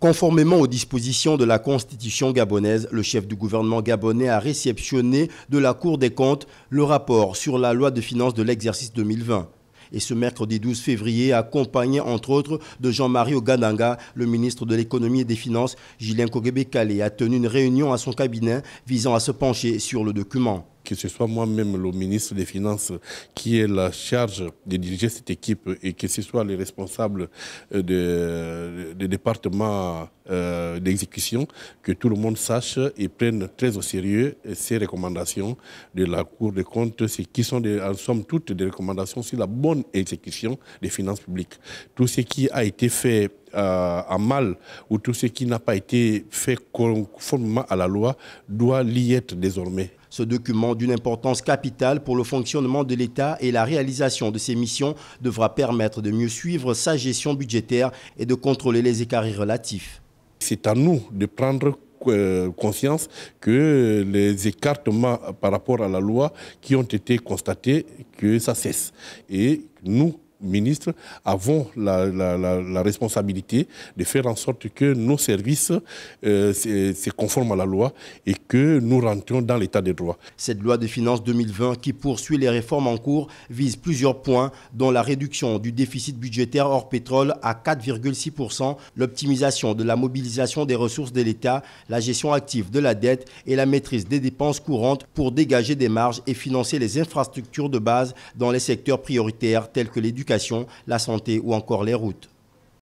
Conformément aux dispositions de la Constitution gabonaise, le chef du gouvernement gabonais a réceptionné de la Cour des comptes le rapport sur la loi de finances de l'exercice 2020. Et ce mercredi 12 février, accompagné entre autres de Jean-Marie Ogananga, le ministre de l'économie et des finances, Julien kogebe a tenu une réunion à son cabinet visant à se pencher sur le document que ce soit moi-même le ministre des Finances qui ait la charge de diriger cette équipe et que ce soit les responsables euh, des départements euh, d'exécution, que tout le monde sache et prenne très au sérieux euh, ces recommandations de la Cour des comptes, qui sont en somme toutes des recommandations sur la bonne exécution des finances publiques. Tout ce qui a été fait à euh, mal ou tout ce qui n'a pas été fait conformément à la loi doit l'y être désormais. Ce document d'une importance capitale pour le fonctionnement de l'État et la réalisation de ses missions devra permettre de mieux suivre sa gestion budgétaire et de contrôler les écarts relatifs. C'est à nous de prendre euh, conscience que les écartements par rapport à la loi qui ont été constatés, que ça cesse. Et nous, ministres avons la, responsabilité de faire en sorte que nos services euh, se conforment à la loi et que nous rentrions dans l'état des droits. Cette loi de finances 2020 qui poursuit les réformes en cours vise plusieurs points dont la réduction du déficit budgétaire hors pétrole à 4,6%, l'optimisation de la mobilisation des ressources de l'État, la gestion active de la dette et la maîtrise des dépenses courantes pour dégager des marges et financer les infrastructures de base dans les secteurs prioritaires tels que l'éducation l'éducation, la santé ou encore les routes.